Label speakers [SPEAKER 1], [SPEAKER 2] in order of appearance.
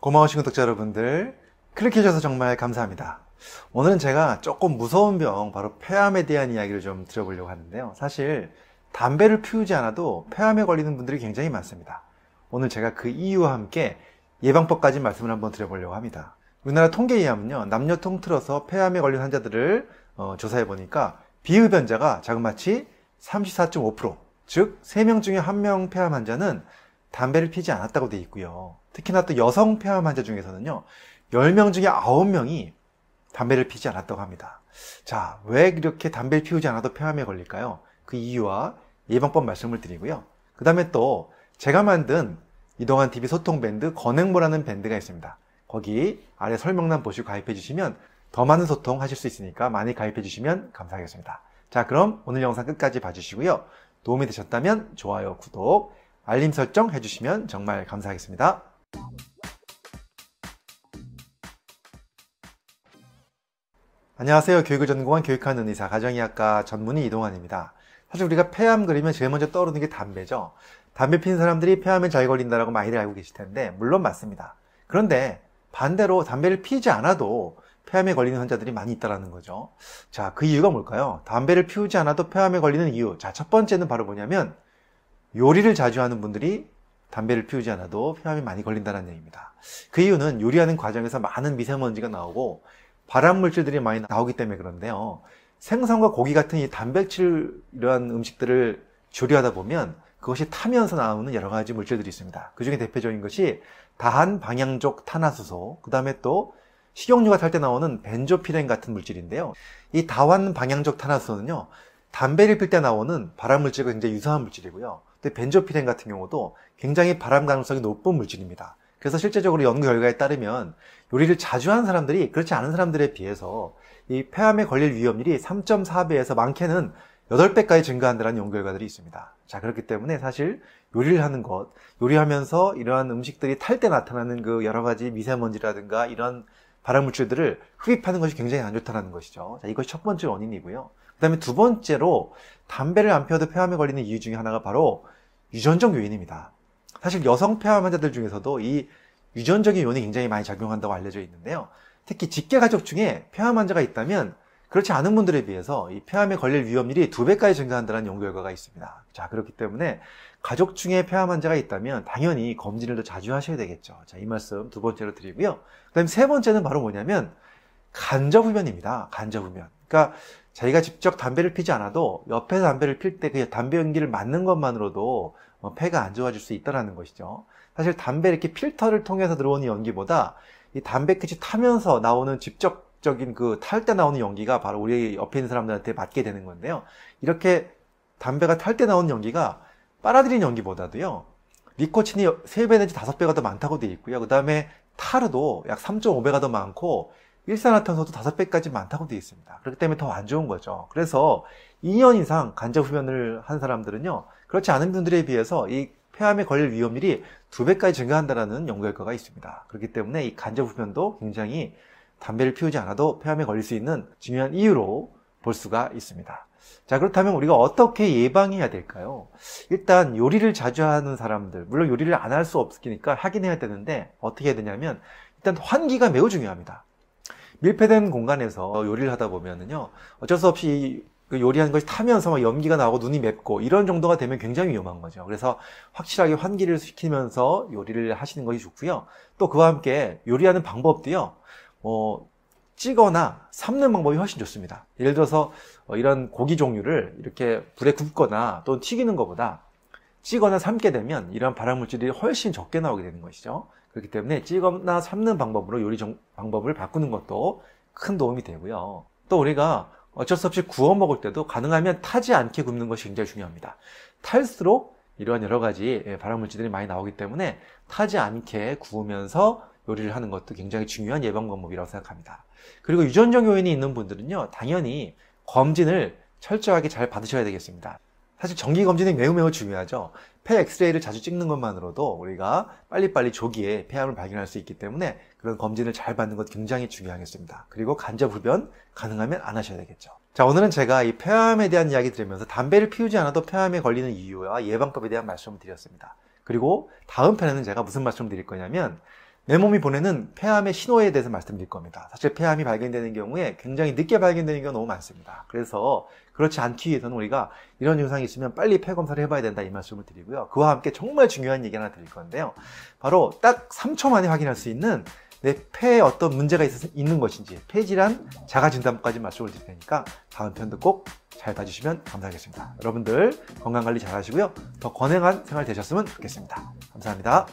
[SPEAKER 1] 고마우신 구독자 여러분들, 클릭해주셔서 정말 감사합니다. 오늘은 제가 조금 무서운 병, 바로 폐암에 대한 이야기를 좀 드려보려고 하는데요. 사실 담배를 피우지 않아도 폐암에 걸리는 분들이 굉장히 많습니다. 오늘 제가 그 이유와 함께 예방법까지 말씀을 한번 드려보려고 합니다. 우리나라 통계에 의하면요, 남녀 통틀어서 폐암에 걸린 환자들을 어, 조사해보니까 비흡연자가 자그마치 34.5%, 즉 3명 중에 1명 폐암 환자는 담배를 피지 않았다고 되어 있고요. 특히나 또 여성 폐암 환자 중에서는요. 10명 중에 9명이 담배를 피지 않았다고 합니다. 자, 왜 이렇게 담배를 피우지 않아도 폐암에 걸릴까요? 그 이유와 예방법 말씀을 드리고요. 그 다음에 또 제가 만든 이동한 TV 소통 밴드 건행모라는 밴드가 있습니다. 거기 아래 설명란 보시고 가입해 주시면 더 많은 소통 하실 수 있으니까 많이 가입해 주시면 감사하겠습니다. 자, 그럼 오늘 영상 끝까지 봐주시고요. 도움이 되셨다면 좋아요, 구독, 알림 설정 해주시면 정말 감사하겠습니다. 안녕하세요. 교육을 전공한 교육하는 의사 가정의학과 전문의 이동환입니다. 사실 우리가 폐암 그러면 제일 먼저 떠오르는 게 담배죠. 담배 피는 사람들이 폐암에 잘 걸린다라고 많이들 알고 계실 텐데 물론 맞습니다. 그런데 반대로 담배를 피지 않아도 폐암에 걸리는 환자들이 많이 있다라는 거죠. 자, 그 이유가 뭘까요? 담배를 피우지 않아도 폐암에 걸리는 이유. 자, 첫 번째는 바로 뭐냐면 요리를 자주 하는 분들이 담배를 피우지 않아도 폐암이 많이 걸린다는 얘기입니다. 그 이유는 요리하는 과정에서 많은 미세먼지가 나오고 발암 물질들이 많이 나오기 때문에 그런데요. 생선과 고기 같은 이 단백질 이러한 음식들을 조리하다 보면 그것이 타면서 나오는 여러 가지 물질들이 있습니다. 그 중에 대표적인 것이 다한 방향족 탄화수소, 그 다음에 또 식용유가 탈 때 나오는 벤조피렌 같은 물질인데요. 이다한 방향족 탄화수소는요, 담배를 필 때 나오는 발암물질과 굉장히 유사한 물질이고요. 근데 벤조피렌 같은 경우도 굉장히 발암 가능성이 높은 물질입니다. 그래서 실제적으로 연구 결과에 따르면 요리를 자주 하는 사람들이 그렇지 않은 사람들에 비해서 이 폐암에 걸릴 위험률이 3.4배에서 많게는 8배까지 증가한다는 연구 결과들이 있습니다. 자, 그렇기 때문에 사실 요리를 하는 것, 요리하면서 이러한 음식들이 탈 때 나타나는 그 여러 가지 미세먼지라든가 이런 발암 물질들을 흡입하는 것이 굉장히 안 좋다는 것이죠. 자, 이것이 첫 번째 원인이고요. 그 다음에 두 번째로 담배를 안 피워도 폐암에 걸리는 이유 중에 하나가 바로 유전적 요인입니다. 사실 여성 폐암 환자들 중에서도 이 유전적인 요인이 굉장히 많이 작용한다고 알려져 있는데요. 특히 직계 가족 중에 폐암 환자가 있다면 그렇지 않은 분들에 비해서 이 폐암에 걸릴 위험률이 두 배까지 증가한다는 연구 결과가 있습니다. 자 그렇기 때문에 가족 중에 폐암 환자가 있다면 당연히 검진을 더 자주 하셔야 되겠죠. 자이 말씀 두 번째로 드리고요. 그다음 세 번째는 바로 뭐냐면 간접 흡연입니다. 간접 흡연. 그러니까 자기가 직접 담배를 피지 않아도 옆에서 담배를 필 때 그 담배 연기를 맞는 것만으로도 어, 폐가 안 좋아질 수 있다라는 것이죠. 사실 담배 이렇게 필터를 통해서 들어오는 연기보다 이 담배 끝이 타면서 나오는 직접적인 그 탈 때 나오는 연기가 바로 우리 옆에 있는 사람들한테 맞게 되는 건데요. 이렇게 담배가 탈 때 나오는 연기가 빨아들인 연기보다도요. 니코틴이 3배 내지 5배가 더 많다고 되어 있고요. 그 다음에 타르도 약 3.5배가 더 많고 일산화탄소도 5배까지 많다고 되어 있습니다. 그렇기 때문에 더 안 좋은 거죠. 그래서 2년 이상 간접 흡연을 한 사람들은요. 그렇지 않은 분들에 비해서 이 폐암에 걸릴 위험률이 2배까지 증가한다는 연구 결과가 있습니다. 그렇기 때문에 이 간접 흡연도 굉장히 담배를 피우지 않아도 폐암에 걸릴 수 있는 중요한 이유로 볼 수가 있습니다. 자, 그렇다면 우리가 어떻게 예방해야 될까요? 일단 요리를 자주 하는 사람들, 물론 요리를 안 할 수 없으니까 확인 해야 되는데 어떻게 해야 되냐면 일단 환기가 매우 중요합니다. 밀폐된 공간에서 요리를 하다 보면은요 어쩔 수 없이 그 요리하는 것이 타면서 막 연기가 나오고 눈이 맵고 이런 정도가 되면 굉장히 위험한 거죠. 그래서 확실하게 환기를 시키면서 요리를 하시는 것이 좋고요. 또 그와 함께 요리하는 방법도요. 어, 찌거나 삶는 방법이 훨씬 좋습니다. 예를 들어서 어, 이런 고기 종류를 이렇게 불에 굽거나 또는 튀기는 것보다 찌거나 삶게 되면 이런 발암물질이 훨씬 적게 나오게 되는 것이죠. 그렇기 때문에 찍거나 삶는 방법으로 요리 정, 방법을 바꾸는 것도 큰 도움이 되고요. 또 우리가 어쩔 수 없이 구워 먹을 때도 가능하면 타지 않게 굽는 것이 굉장히 중요합니다. 탈수록 이러한 여러 가지 예, 발암물질들이 많이 나오기 때문에 타지 않게 구우면서 요리를 하는 것도 굉장히 중요한 예방 방법이라고 생각합니다. 그리고 유전적 요인이 있는 분들은요, 당연히 검진을 철저하게 잘 받으셔야 되겠습니다. 사실 정기 검진이 매우 매우 중요하죠. 폐 엑스레이를 자주 찍는 것만으로도 우리가 빨리빨리 조기에 폐암을 발견할 수 있기 때문에 그런 검진을 잘 받는 것 굉장히 중요하겠습니다. 그리고 간접 흡연 가능하면 안 하셔야 되겠죠. 자, 오늘은 제가 이 폐암에 대한 이야기 들으면서 담배를 피우지 않아도 폐암에 걸리는 이유와 예방법에 대한 말씀을 드렸습니다. 그리고 다음 편에는 제가 무슨 말씀을 드릴 거냐면 내 몸이 보내는 폐암의 신호에 대해서 말씀드릴 겁니다. 사실 폐암이 발견되는 경우에 굉장히 늦게 발견되는 경우가 너무 많습니다. 그래서 그렇지 않기 위해서는 우리가 이런 증상이 있으면 빨리 폐 검사를 해봐야 된다 이 말씀을 드리고요. 그와 함께 정말 중요한 얘기 하나 드릴 건데요. 바로 딱 3초 만에 확인할 수 있는 내 폐에 어떤 문제가 있, 있는 것인지 폐질환 자가진단까지 말씀을 드릴 테니까 다음 편도 꼭 잘 봐주시면 감사하겠습니다. 여러분들 건강관리 잘 하시고요. 더 건행한 생활 되셨으면 좋겠습니다. 감사합니다.